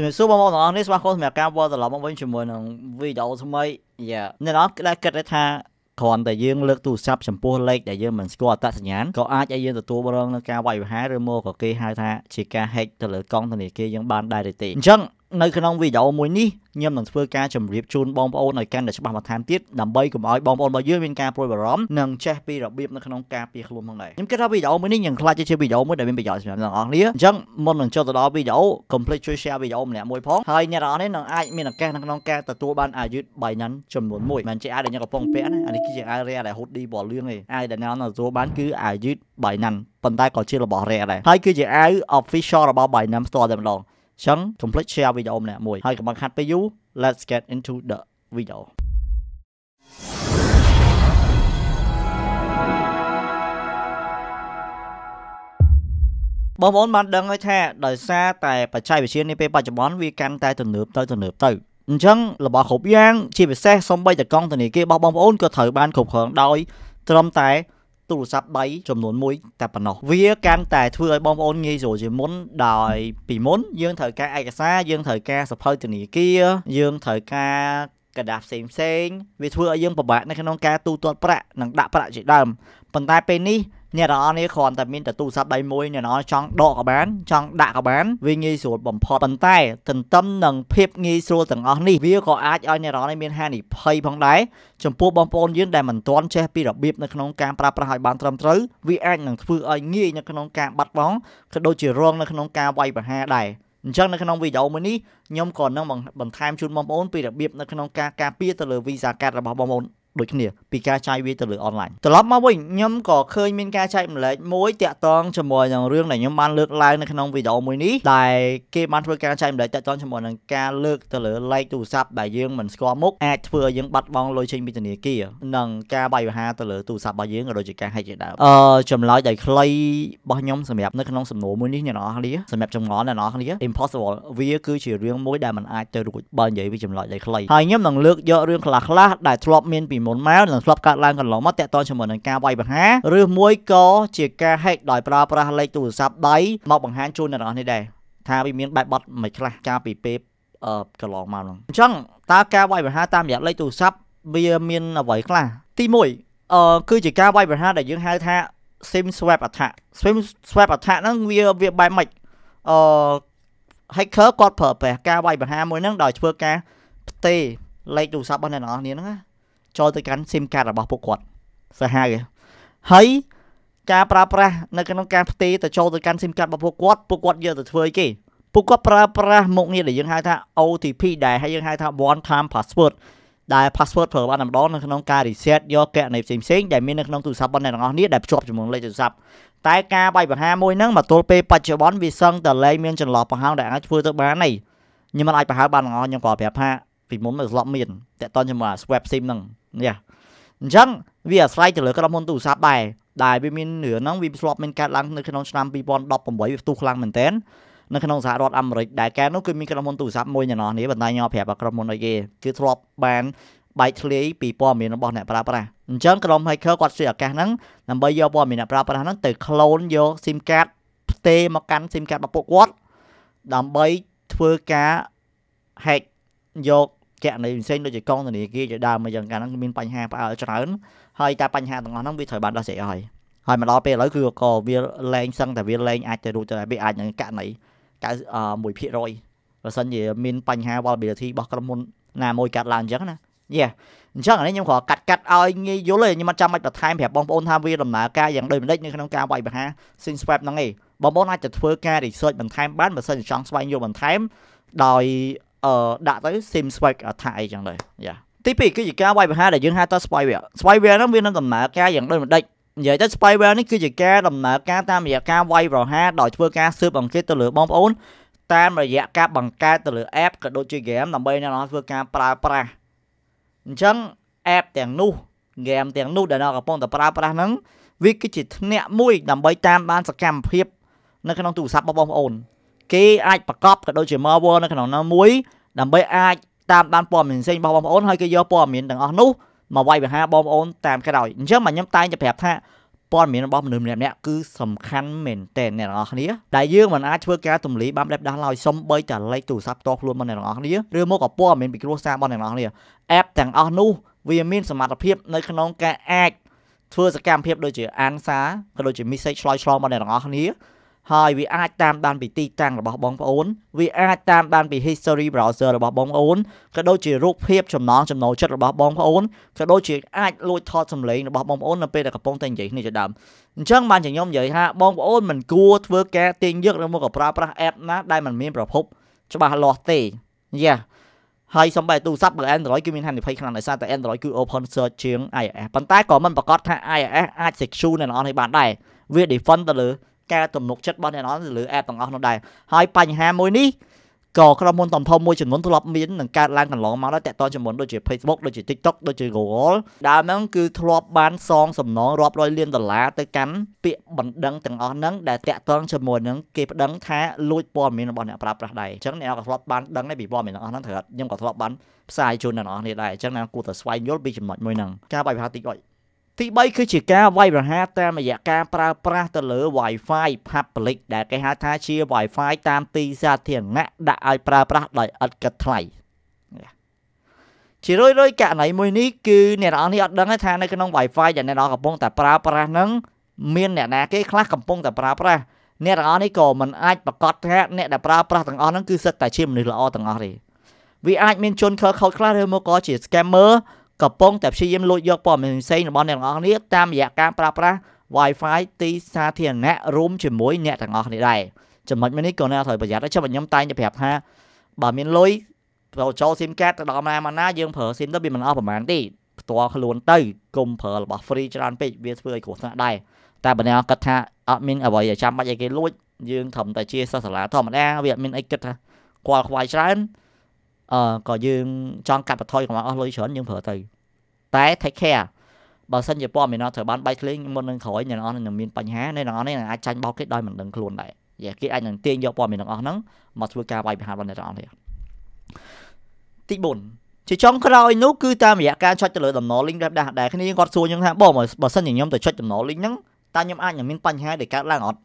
ជំរាបសួរបងប្អូនទាំងអស់គ្នាស្វាគមន៍សម្រាប់ការវល់ត្រឡប់មកវិញជាមួយនឹងវីដេអូថ្មីយ៉ាអ្នកនរគេគិតថាគ្រាន់តែយើងលើកទូរស័ព្ទចំពោះលេខដែលយើងមិនស្គាល់អត្តសញ្ញាណក៏អាចឲ្យយើងទទួលរងនឹងការវាយប្រហារឬមកក៏គេហៅថាជាការ hack ទៅលើកងធនាគារយើងបានដែរទេអញ្ចឹងនៅក្នុងវីដេអូមួយនេះខ្ញុំនឹងធ្វើការជម្រាបជូនបងប្អូនឲ្យកាន់តែច្បាស់បន្ថែមទៀតដើម្បីកុំឲ្យបងប្អូនរបស់យើងមានការព្រួយបារម្ភនិងចេះពីរបៀបនៅក្នុងការពារខ្លួនផងដែរខ្ញុំគិតថាវីដេអូមួយនេះខ្ញុំខ្លាចជាវីដេអូមួយដែលមានប្រយោជន៍សម្រាប់អ្នកនរគ្នាអញ្ចឹងមុននឹងចូលទៅដល់វីដេអូកុំភ្លេចជួយ share វីដេអូម្នាក់មួយផងហើយអ្នកនរគ្នានឹងអាចមានឱកាសនៅក្នុងការទទួលបានអាយុ3ឆ្នាំចំនួន1មិនជាអាវដែលខ្ញុំកំពុងពាក់ណាអានេះគឺជាអាវរ៉ែដែលហូតឌីបលលឿងទេអាវដែលអ្នកនរទទួលបានគឺអាយុ3ឆ្នាំប៉ុន្តែក៏ជារបស់រ៉ែដែរហើយគឺជាអាវ official របស់ Binance Store តែម្ដងចឹងកុំភ្លេច share វីដេអូម្នាក់មួយហើយកុំខាត់ពេលយូរ let's get into the video បងប្អូនបានដឹងហើយថាដោយសារតែបច្ចេកវិទ្យានេះពេលបច្ចុប្បន្នវាកាន់តែទំនើបទៅទំនើបទៅអញ្ចឹងរបស់គ្រប់យ៉ាងជាពិសេសសំបីតកង់ធនាគាររបស់បងប្អូនក៏ត្រូវបានគ្រប់គ្រងដោយត្រឹមតែទូរស័ព្ទដៃចំនួន1តែប៉ុណ្ណោះវាកាន់តែធ្វើឲ្យបងប្អូនងាយស្រួលជាងមុនដោយពីមុនយើងត្រូវការឯកសារយើងត្រូវការសភៅធនាគារយើងត្រូវការកដាផ្សេងផ្សេងវាធ្វើឲ្យយើងពិបាកនៅក្នុងការទូទាត់ប្រាក់និងដាក់ប្រាក់ជាដើមប៉ុន្តែពេលនេះអ្នកនរនេះគ្រាន់តែមានតែទូរស័ព្ទដៃមួយអ្នកនរចង់ដកក៏បាន ចង់ដាក់ក៏បានវាងាយស្រួលបំផុតប៉ុន្តែទន្ទឹមនឹងភាពងាយស្រួលទាំងអស់នេះវាក៏អាចឲ្យអ្នកនរនេះមានហានិភ័យផងដែរចំពោះបងប្អូនយើងដែលមិនទាន់ចេះពីរបៀបនៅក្នុងការប្រើប្រាស់ឲ្យបានត្រឹមត្រូវវាអាចនឹងធ្វើឲ្យងាយនៅក្នុងការបាត់បង់ក៏ដូចជារងនៅក្នុងការវាយប្រហារដែរអញ្ចឹងនៅក្នុងវីដេអូមួយនេះខ្ញុំក៏នឹងបន្ថែមជូនបងប្អូនពីរបៀបនៅក្នុងការការពារទៅលើវីសាកាតរបស់បងប្អូនដូចគ្នាពីការចាយវាយទៅលើអនឡាញត្រឡប់មកវិញខ្ញុំក៏ឃើញមានការចែកម្លែកមួយតាក់ទងជាមួយនឹងរឿងដែលខ្ញុំបានលើកឡើងនៅក្នុងវីដេអូមួយនេះដែលគេបានធ្វើការចែកម្លែកតាក់ទងជាមួយនឹងការលើកទៅលើលេខទូរស័ព្ទដែលយើងមិនស្គាល់មុខអាចធ្វើឲ្យយើងបាត់បង់លុយចេញពីធនាគារនិងការបាយវហាទៅលើទូរស័ព្ទរបស់យើងក៏ដូចជាការហែកជាដើមអឺចម្លើយដែលខ្លីរបស់ខ្ញុំសម្រាប់នៅក្នុងសំណួរមួយនេះអ្នកនរអស់គ្នាសម្រាប់ចម្ងល់អ្នកនរអស់គ្នា impossible វាគឺជារឿងមួយដែលមិនអាចទៅរួចបើនិយាយពីចម្លើយដែលខ្លីហើយខ្ញុំនឹងលើកយករឿងខ្លះៗដែលធ្លាប់មានពីមុនមកនិងធ្លាប់កើតឡើងកន្លងមកតាក់ទងជាមួយនឹងការវាយបញ្ហាឬមួយក៏ជាការ hack ដោយប្រើប្រាស់លេខទូរស័ព្ទដៃមកបង្ហាញជូនអ្នកនរនេះដែរថាវាមានបែបបត់មិនខ្លះកាលពីពេលអឺកន្លងមកហ្នឹងអញ្ចឹងតើការវាយបញ្ហាតាមរយៈលេខទូរស័ព្ទវាមានអ្វីខ្លះទី1អឺគឺជាការវាយបញ្ហាដែលយើងហៅថា sim swap attack sim swap attack ហ្នឹងវាវាបែបម៉េចអឺ hacker គាត់ប្រើប្រាស់ការវាយបញ្ហាមួយហ្នឹងដោយធ្វើការផ្ទេរលេខទូរស័ព្ទរបស់អ្នកនរគ្នាហ្នឹងណាចូលទៅកាន់ SIM card របស់ពួកគាត់សាហាវហើយការប្រើប្រាស់នៅក្នុងការផ្ទេរទៅចូលទៅកាន់ SIM card របស់ពួកគាត់ពួកគាត់យកទៅធ្វើអីគេពួកគាត់ប្រើប្រាស់មុខងារដែលយើងហៅថា OTP ដែរហើយយើងហៅថា one time password ដែល password ប្រើបានតែម្ដងនៅក្នុងការ reset យកគណនីផ្សេងផ្សេងដែលមាននៅក្នុងទូរស័ព្ទរបស់អ្នកទាំងអស់គ្នាដែលភ្ជាប់ជាមួយលេខទូរស័ព្ទតែការបាយបញ្ហាមួយហ្នឹងមកទល់ពេលបច្ចុប្បន្នវាសឹងតែលែងមានចន្លោះប្រហោងដែលអាចធ្វើទៅបានទេខ្ញុំមិនអាចប្រហែលបានទាំងអស់ខ្ញុំក៏ប្រាប់ថាពីមុននៅ slot មានតកតជាមួយ swap sim ហ្នឹងយ៉ាអញ្ចឹងវាអាស្រ័យទៅលើក្រុមហ៊ុនទូរស័ព្ទដែរដែលវាមានរឿងហ្នឹងវាធ្លាប់ មានកើតឡើងនៅក្នុងឆ្នាំ2018វាផ្ទុះខ្លាំងមែនទែននៅក្នុងសហរដ្ឋអាមេរិកដែលកែនោះគឺមានក្រុមហ៊ុនទូរស័ព្ទមួយយ៉ាងណោះនេះបណ្ដាញញោប្រាប់ក្រុមហ៊ុនអីគេគឺធ្លាប់បានបែកធ្លាយពីព័ត៌មានរបស់អ្នកប្រើប្រាស់អញ្ចឹងក្រុម hacker គាត់ស្រីឱកាសហ្នឹងដើម្បីយកព័ត៌មានអ្នកប្រើប្រាស់ហ្នឹងទៅ clone យក SIM card ផ្ទេរមកកាន់ SIM card របស់ពួកគាត់ដើម្បីធ្វើការ hack យកគណនីផ្សេងដូចជាកងធនាគារជាដើមអញ្ចឹងកាលហ្នឹងមានបញ្ហាផ្អើលច្រើនហើយតែបញ្ហាទាំងអស់ហ្នឹងវាត្រូវបានដោះស្រាយហើយហើយមកដល់ពេលឥឡូវគឺក៏វាលែងសឹងតែវាលែងអាចទៅរួចទៅវាអាចនឹងកណី91%បើសិនជាមានបញ្ហា vulnerability របស់ក្រុមហ៊ុនណាមួយកាត់ឡើងអញ្ចឹងណាយេអញ្ចឹងអានេះខ្ញុំគ្រាន់កាត់កាត់ឲ្យងាយយល់ទេខ្ញុំមិនចាំបាច់បន្ថែមប្រាប់បងប្អូនថាវាដំណើរការយ៉ាងដូចម្ដេចនៅក្នុងការវាយបញ្ហា SynSwap ហ្នឹងឯងបងប្អូនអាចទៅធ្វើការ research បន្ថែមបានបើសិនជាចង់ស្វែងយល់បន្ថែមដោយអឺដាក់ទៅ sim swipe ថាអីចឹងដែរយ៉ាទី2គឺជាការវាយប្រហារដែលយើងហៅថា spyware spyware ហ្នឹងវានឹងដំណើរការយ៉ាងដូចម្ដេចនិយាយទៅ spyware នេះគឺជាការដំណើរការតាមរយៈការវាយប្រហារដោយធ្វើការស៊ើបអង្កេតទៅលើបងប្អូន តាម រយៈការបង្កើតទៅលើ app ក៏ដូចជា game ដើម្បីអ្នកនរធ្វើការប្រើប្រាស់អញ្ចឹង app ទាំងនោះ game ទាំងនោះដែលអ្នកកំពុងតែប្រើប្រាស់ហ្នឹងវាគឺជាធ្នាក់មួយដើម្បីតាមបាន សកម្មភាពនៅក្នុងទូរស័ព្ទរបស់បងប្អូនគេអាចប្រកបក៏ដូចជា Marvel នៅក្នុងនោះមួយ ដើម្បីអាចតាមដានព័ត៌មានផ្សេងរបស់បងប្អូនហើយគេយកព័ត៌មានទាំងអស់នោះមកវាយបង្ហាបងប្អូនតាមក្រោយអញ្ចឹងមកខ្ញុំតែងតែប្រាប់ថាព័ត៌មានរបស់មនុស្សម្នាក់ម្នាក់គឺសំខាន់មែនទែនអ្នកនរអគ្នាដែលយើងមិនអាចធ្វើការទម្លាយបានផ្ដេសដាស់ឡើយសំបីតែលេខទូរស័ព្ទផ្ទាល់ខ្លួនរបស់អ្នកនរអគ្នាឬមកក៏ព័ត៌មានពីគ្រួសាររបស់អ្នកនរអគ្នាអេបទាំងអស់នោះវាមានសមត្ថភាព នៅក្នុង ការអាចធ្វើសកម្មភាពដូចជា អានសារក៏ដូចជា message ឆ្លើយឆ្លងរបស់អ្នកនរអគ្នាហើយវាអាចតាមដានពីទីតាំងរបស់បងប្អូន វាអាចតាមដានពី history browser របស់បងប្អូនក៏ដូចជារូបភាពចំណងចំណូលចិត្តរបស់បងប្អូនក៏ដូចជាអាចលួចថតសម្លេងរបស់បងប្អូននៅពេលដែលកំពុងតែនិយាយគ្នាជាដើមអញ្ចឹងបានជាខ្ញុំនិយាយថាបងប្អូនមិនគួរធ្វើការទាញយកឬមកប្រើប្រាស់ app ណាដែលមិនមានប្រភពច្បាស់លាស់ទេយ៉ាហើយសំបីទូរស័ព្ទរបស់ Android គឺមានហានិភ័យខ្លាំងដោយសារតែ Android គឺ open source ជាង iOS ប៉ុន្តែក៏មិនប្រកាសថា iOS អាច secure នៅអនឡាញបានដែរវា depend ទៅលើការទំនុកចិត្តរបស់អ្នកនរទៅលើ app ទាំងអស់នោះដែរហើយបញ្ហាមួយនេះក៏ក្រុមហ៊ុនតំធំមួយចំនួនធ្លាប់មាននឹងកើតឡើងកន្លងមកដែរតាក់ទងជាមួយដូចជា Facebook ដូចជា TikTok ដូចជា Google ដើមហ្នឹងគឺធ្លាប់បានសងសំណងរាប់រយលានដុល្លារទៅកាន់ពាក្យបណ្ដឹងទាំងអស់ហ្នឹងដែលតាក់ទងជាមួយនឹងគេប្តឹងថាលួចព័ត៌មានរបស់អ្នកប្រើប្រាស់ដែរអញ្ចឹងអ្នកក៏ធ្លាប់បានដឹងដែរពីព័ត៌មានទាំងអស់ហ្នឹងត្រូវខ្ញុំក៏ធ្លាប់បានផ្សាយជូនអ្នកនរនេះដែរអញ្ចឹងអ្នកគួរតែស្វែងយល់ពីចំណុចមួយហ្នឹងការបាយប្រហារតិចអុយទី3គឺជាការវាយប្រហារតាមរយៈការប្រើប្រាស់ទៅលើ Wi-Fi public ដែលគេហៅថាជា Wi-Fi តាមទីសាធារណៈដាក់ឲ្យប្រើប្រាស់ដោយឥតគិតថ្លៃជារឿយៗករណីមួយនេះគឺអ្នកនរនេះអត់ដឹងទេថានៅក្នុង Wi-Fi ដែលអ្នកនរកំពុងតែប្រើប្រាស់ហ្នឹងមានអ្នកណាគេខ្លះកំពុងតែប្រើប្រាស់អ្នកនរនេះក៏មិនអាចប្រកាសថាអ្នកដែលប្រើប្រាស់ទាំងអស់ហ្នឹងគឺសិតតែជាមនុស្សល្អទាំងអស់ទេវាអាចមានជនខិលខូចខ្លះឬមកក៏ជា scammer កំពុងតែព្យាយាមលួចយកព័ត៌មានផ្សេងរបស់អ្នកទាំងអស់គ្នាតាមរយៈការប្រើប្រាស់ Wi-Fi ទីសាធារណៈរួមជាមួយអ្នកទាំងអស់គ្នាដែរចំណុចមួយនេះក៏នៅត្រូវប្រយ័ត្នដែរចាំខ្ញុំតែងតែប្រាប់ថាបើមានលុយចូលចូល SIM card ទៅដល់ណាមកណាយើងប្រើ SIM ទៅវាមិនអស់ប្រហែលទេផ្ទាល់ខ្លួនទៅកុំប្រើរបស់ free ច្រើនពេកវាធ្វើឲ្យគ្រោះថ្នាក់ដែរតែបើអ្នកគិតថាអត់មានអ្វីចាំបាច់ឲ្យគេលួច យើងត្រឹមតែជាសិស្សសាលាធម្មតាវាអត់មានអីគិតថាខ្វល់ខ្វាយច្រើនអឺក៏យើងចង់កាត់បន្ថយកុំអស់លុយច្រើនយើងប្រើទៅតែ take care បើសិនជាព័ត៌មានត្រូវបានបែកធ្លេងមុននឹងក្រោយអ្នកនរនឹងមានបញ្ហាអ្នកនរនេះអាចចាញ់បោកគេដោយមិនដឹងខ្លួនដែរយ៉ាគេអាចនឹងទាញយកព័ត៌មានទាំងអស់ហ្នឹងមកធ្វើការវាយប្រហាររបស់អ្នកនរនេះទី4ជាចុងក្រោយនោះគឺតាមរយៈការចុចទៅលើតំណ link ដែលដាស់ដែរគ្នាគាត់សួរខ្ញុំថាបងបើសិនជាខ្ញុំទៅចុចតំណ link ហ្នឹងតើខ្ញុំអាចនឹងមានបញ្ហាដែលកើតឡើងអត់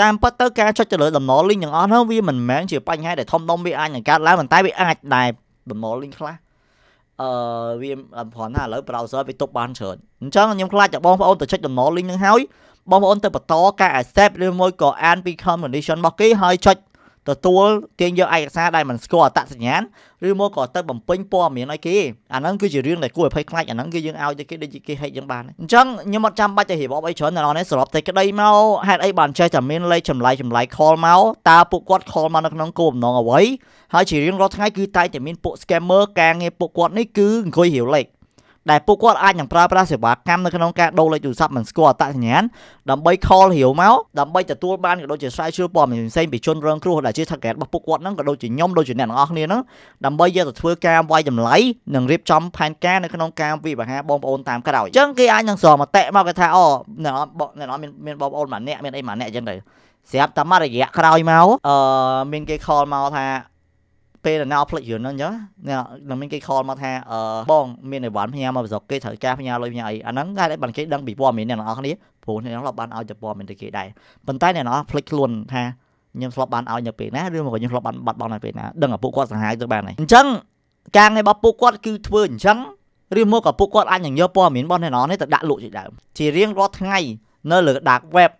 តាមពិតទៅការចុចទៅលើដំណលីងទាំងអស់ហ្នឹងវាមិនមែនជាបញ្ហាដែលធំដុំវាអាចនឹងកើតឡើងប៉ុន្តែវាអាចដែរដំណលីងខ្លះអឺវាព្រោះថាឥឡូវ browser វាទប់បានច្រើនអញ្ចឹងខ្ញុំខ្លាចតែបងប្អូនទៅចុចដំណលីងហ្នឹងហើយបងប្អូនទៅបន្តការ accept ឬមួយក៏ and become condition របស់គេហើយចុចទទួលទាញយកឯកសារដែលមិនស្គាល់អត្តសញ្ញាណឬមកក៏ទៅបំពេញព័ត៌មានឲ្យគេអាហ្នឹងគឺជារឿងដែលគួរឲ្យភ័យខ្លាចអាហ្នឹងគឺយើងឲ្យទៅគេដូចជាគេហិចយើងបានអញ្ចឹងខ្ញុំអត់ចាំបាច់ទៅរៀបអបអីច្រើនដល់នេះសរុបតែក្តីមកហេតុអីបានចេះតែមានលេខចម្លែកចម្លែក call មកតើពួកគាត់ call មកនៅក្នុងគោលបំណងអ្វីហើយជារៀងរាល់ថ្ងៃគឺតែងតែមានពួក scammer ការងារពួកគាត់នេះគឺអង្គុយរាវលេខដែលពួកគាត់អាចនឹងប្រើប្រាស់សេវាកម្មនៅក្នុងការដូរលេខទូរស័ព្ទមិនស្គាល់អត្តសញ្ញាណដើម្បី call រាវមកដើម្បីទទួលបានក៏ដូចជាស្រាវជ្រាវព័ត៌មានផ្សេងពីជនរងគ្រោះដែលជា target របស់ពួកគាត់ហ្នឹងក៏ដូចជាខ្ញុំដូចជាអ្នកទាំងអស់គ្នាហ្នឹងដើម្បីយកទៅធ្វើការវាយតម្លៃនិងរៀបចំផែនការនៅក្នុងការវិវហាបងប្អូនតាមក្រោយអញ្ចឹងគេអាចនឹងសរមតិមកគេថាអូអ្នកអ្នកមានមានបងប្អូនម្នាក់មានអីម្នាក់អញ្ចឹងទៅស្រាប់តែមករយៈក្រោយមកអឺមានគេ call មកថាពេលដែលណោផ្លិចរឿងហ្នឹងអញ្ចឹងនឹងមានគេខលមកថាអឺបង មានអីវ៉ាន់ផ្ញើមកប្រសពគេត្រូវការផ្ញើលុយផ្ញើអីអាហ្នឹងគេតែបានគេដឹងពីព័ត៌មានអ្នកទាំងអស់គ្នាព្រោះអ្នកទាំងអស់បានឲ្យតែព័ត៌មានទៅគេដែរប៉ុន្តែអ្នកទាំងអស់ផ្លិចខ្លួនថាខ្ញុំធ្លាប់បានឲ្យនៅពេលណាឬមកខ្ញុំធ្លាប់បានបាត់បង់នៅពេលណាដឹងឪពុកគាត់សង្ហាយទៅបានហើយអញ្ចឹងការងាររបស់ពួកគាត់គឺធ្វើអញ្ចឹងឬមកក៏ពួកគាត់អាចនឹងយកព័ត៌មានរបស់អ្នកនរនេះទៅដាក់លក់ជាដើមជារៀងរាល់ថ្ងៃនៅលើ dark web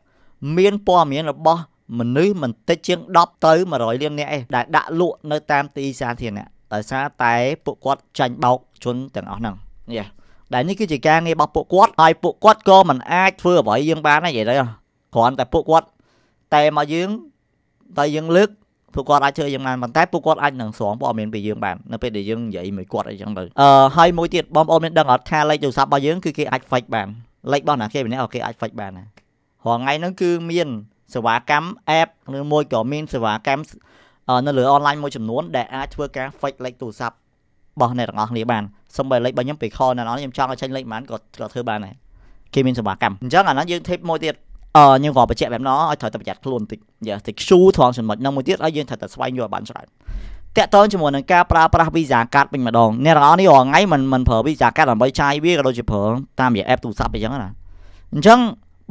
មានព័ត៌មានរបស់មនុស្សមិនតិចជាង10ទៅ100លាននាក់ឯងដែលដាក់លក់នៅតាមទីសាធារណៈដោយសារតែពួកគាត់ចាញ់បោកជនទាំងអស់ហ្នឹងនេះដែលនេះគឺជាការងាររបស់ពួកគាត់ហើយពួកគាត់ក៏មិនអាចធ្វើអ្វីយើងបានដែរនិយាយទៅគ្រាន់តែពួកគាត់តែមកយើងតែយើងលើកពួកគាត់អាចធ្វើយើងបានប៉ុន្តែពួកគាត់អាចនឹងស្រងព័ត៌មានពីយើងបាននៅពេលដែលយើងនិយាយមួយគាត់អីចឹងទៅអឺហើយមួយទៀតបងប្អូនមានដឹងអត់ថាលេខទូរស័ព្ទរបស់យើងគឺគេអាច fake បានលេខរបស់ណាគេម្នាក់ក៏គេអាច fake បានដែររាល់ថ្ងៃហ្នឹងគឺមានសេវាកម្ម app ឬមួយក៏មានសេវាកម្មនៅលើ online មួយចំនួនដែលអាចធ្វើការ fake លេខទូរស័ព្ទរបស់អ្នកទាំងអស់គ្នាបានសូម្បីលេខរបស់ខ្ញុំពេលខលនៅដល់ខ្ញុំចង់ឲ្យចេញលេខប៉ុន្មានក៏ក៏ធ្វើបានដែរគេមានសេវាកម្មអញ្ចឹងអាហ្នឹងយើង tip មួយទៀតអឺយើងក៏បញ្ជាក់បែបណោះឲ្យត្រូវតែប្រយ័ត្នខ្លួនតិចយ៉ាតិចឈូត្រង់ចំណុចហ្នឹងមួយទៀតឲ្យយើងត្រូវតែស្វែងយល់បានច្រើនតកតងជាមួយនឹងការប្រើប្រាស់ Visa card វិញម្ដងអ្នកទាំងអស់នេះរាល់ថ្ងៃមិនមិនប្រើ Visa card ដើម្បីចាយវាក៏ដូចជាប្រើតាមរយៈ app ទូរស័ព្ទអញ្ចឹងណាអញ្ចឹង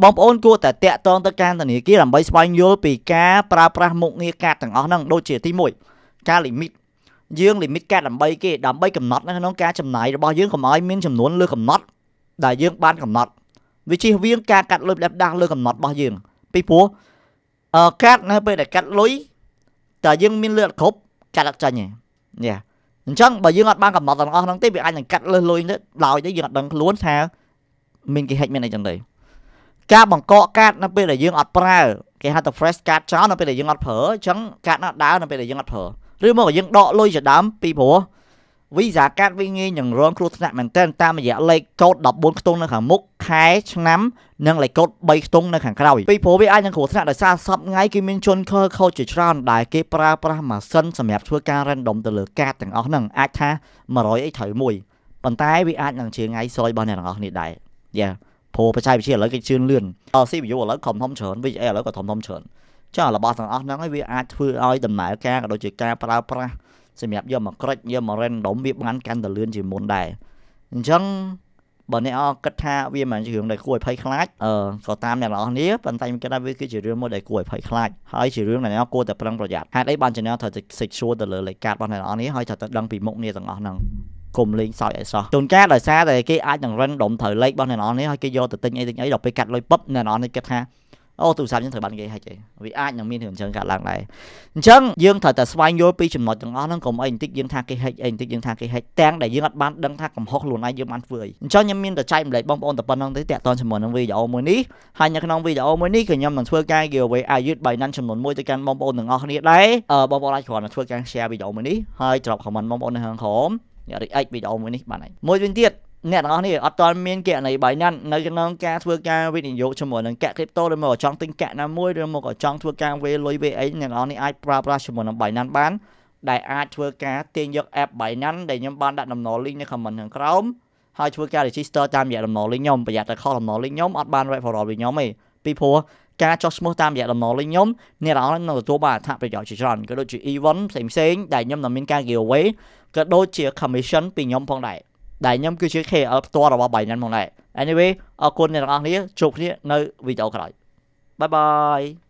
បងប្អូនគួរតែតាក់ទងទៅការធនាគារដើម្បីស្វែងយល់ពីការប្រើប្រាស់មុខងារកាតទាំងអស់ហ្នឹងដូចជាទី1ការលីមីតយើងលីមីតកាតដើម្បីគេដើម្បីកំណត់នៅក្នុងការចំណាយរបស់យើងកុំឲ្យមានចំនួនលើកំណត់ដែលយើង បានកំណត់វាជិះវៀងការកាត់លុយផ្លែផ្ដាស់លើកំណត់របស់យើងពីព្រោះអឺកាត់នៅពេលដែលកាត់លុយតើយើងមានលឿនគ្រប់កាត់អត់ចាញ់ទេយ៉ាអញ្ចឹងបើយើងអត់បានកំណត់ទាំងអស់ហ្នឹងទេវាអាចនឹងកាត់លើសលុយទៅឡើយទៅយើងអត់ដឹងខ្លួនថាមានគេហិចមានអីចឹងទេការបង្កកកាតនៅពេលដែលយើងអត់ប្រើគេហៅថា fresh card ចោលនៅពេលដែលយើងអត់ប្រើអញ្ចឹងកាតនោះដើរនៅពេលដែលយើងអត់ប្រើឬមកយើងដកលុយជាដើមពីព្រោះ Visa card វាងាយនឹងរងគ្រោះថ្នាក់មែនទែនតាមរយៈលេខកូដ14ខ្ទង់នៅខាងមុខខែឆ្នាំនិងលេខកូដ3ខ្ទង់នៅខាងក្រោយពីព្រោះវាអាចនឹងគ្រោះថ្នាក់ដោយសារសពថ្ងៃគឺមានជនខិលខូចជាច្រើនដែលគេ ប្រើប្រាស់ម៉ាស៊ីនសម្រាប់ធ្វើការ random ទៅលើកាតទាំងអស់ហ្នឹងអាចថា100អីត្រូវមួយប៉ុន្តែ វាអាចនឹងជាថ្ងៃសយរបស់អ្នកទាំងអស់នេះដែរយ៉ា yeah. ព្រោះបច្ចេកវិទ្យាឥឡូវគេជឿនលឿនអស់ CPU ឥឡូវខំធំច្រើន VGA ឥឡូវក៏ធំធំច្រើនចារបស់ទាំងអស់ហ្នឹងឯងវាអាចធ្វើឲ្យដំណើរការក៏ដូចជាការប្រើប្រាស់សម្រាប់យកមកក្រិចយកមក random វាបានកាន់តែលឿនជាងមុនដែរអញ្ចឹងបើអ្នកអគិតថាវាមិនជារឿងដែលគួរឲ្យភ័យខ្លាចអឺក៏តាមអ្នកនរនេះប៉ុន្តែខ្ញុំគិតថាវាគឺជារឿងមួយដែលគួរឲ្យភ័យខ្លាចហើយជារឿងដែលអ្នកគួរតែប្រុងប្រយ័ត្នហេតុអីបានជាអ្នកត្រូវតែ secure ទៅលើលេខកាតរបស់អ្នកនរនេះហើយត្រូវតែដឹងពីមុខងារទាំងអស់ហ្នឹងកុំលេងសើចឲ្យសោះជួនកាលដោយសារតែគេអាចនឹងរឹងដុំត្រូវលេខរបស់អ្នកនរនេះឲ្យគេយកទៅទិញអីទិញអីដល់ពេលកាត់លុយពឹបអ្នកនរនេះគិតថាអូទូរស័ព្ទខ្ញុំត្រូវបានគេហែកឯងវាអាចនឹងមានរឿងអញ្ចឹងកើតឡើងដែរអញ្ចឹងយើងត្រូវតែស្វែងយល់ពីចំណុចទាំងអស់ហ្នឹងកុំអីបន្តិចយើងថាគេហែកអីបន្តិចយើងថាគេហែកទាំងដែលយើងអត់បានដឹងថាកំហុសខ្លួនឯងយើងបានធ្វើអីអញ្ចឹងខ្ញុំមានតែចែកម្លែកបងប្អូនតែប៉ុណ្្នឹងទេតាក់ទងជាមួយនឹងវីដេអូមួយនេះហើយនៅក្នុងវីដេអូមួយនេះក៏ខ្ញុំនឹងធ្វើការ giveaway អាយុ3ចំនួន1ទៅកាន់បងប្អូនទាំងអស់គ្នាដែរបងប្អូនអាចគ្រាន់តែធ្វើការ share វីដេអូមួយនេះហើយ drop comment បងប្អូននៅខាងក្រោមអ្នករីកអិចវីដេអូមួយនេះបានហើយមួយវិញទៀតអ្នកទាំងអស់នេះអត់ទាន់មានគណនី Binance នៅក្នុងការធ្វើការវិនិយោគជាមួយនឹងកាក់ crypto ឬមកចង់ទិញកាក់ណាមួយឬមកចង់ធ្វើការវេលុយវេអីអ្នកទាំងអស់នេះអាចប្រើប្រាស់ជាមួយនឹង Binance បាន ដែលអាចធ្វើការទាញយក app Binance ដែលខ្ញុំបានដាក់ដំណល link នៅ comment ខាងក្រោមហើយធ្វើការ register តាមរយៈដំណល link ខ្ញុំប្រយ័ត្នតែខុសដំណល link ខ្ញុំអត់បាន referral វិញខ្ញុំទេពីព្រោះការចុះឈ្មោះតាមរយៈដំណលេខខ្ញុំអ្នកទាំងអស់នឹងទទួលបានអត្ថប្រយោជន៍ជាច្រើនក៏ដូចជា event ផ្សេងផ្សេងដែលខ្ញុំនឹងមានការ giveaway ក៏ដូចជា commission ពីខ្ញុំផងដែរដែលខ្ញុំគឺជា KL ផ្ទាល់របស់ Binance ផងដែរ anyway អរគុណអ្នកទាំងអស់គ្នាជួបគ្នានៅវីដេអូក្រោយ bye bye